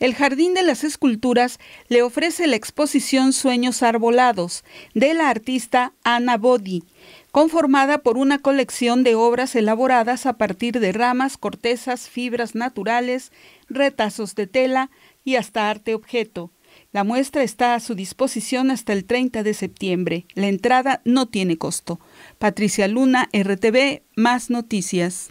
El Jardín de las Esculturas le ofrece la exposición Sueños Arbolados de la artista Ana Bodi, conformada por una colección de obras elaboradas a partir de ramas, cortezas, fibras naturales, retazos de tela y hasta arte objeto. La muestra está a su disposición hasta el 30 de septiembre. La entrada no tiene costo. Patricia Luna, RTV, más noticias.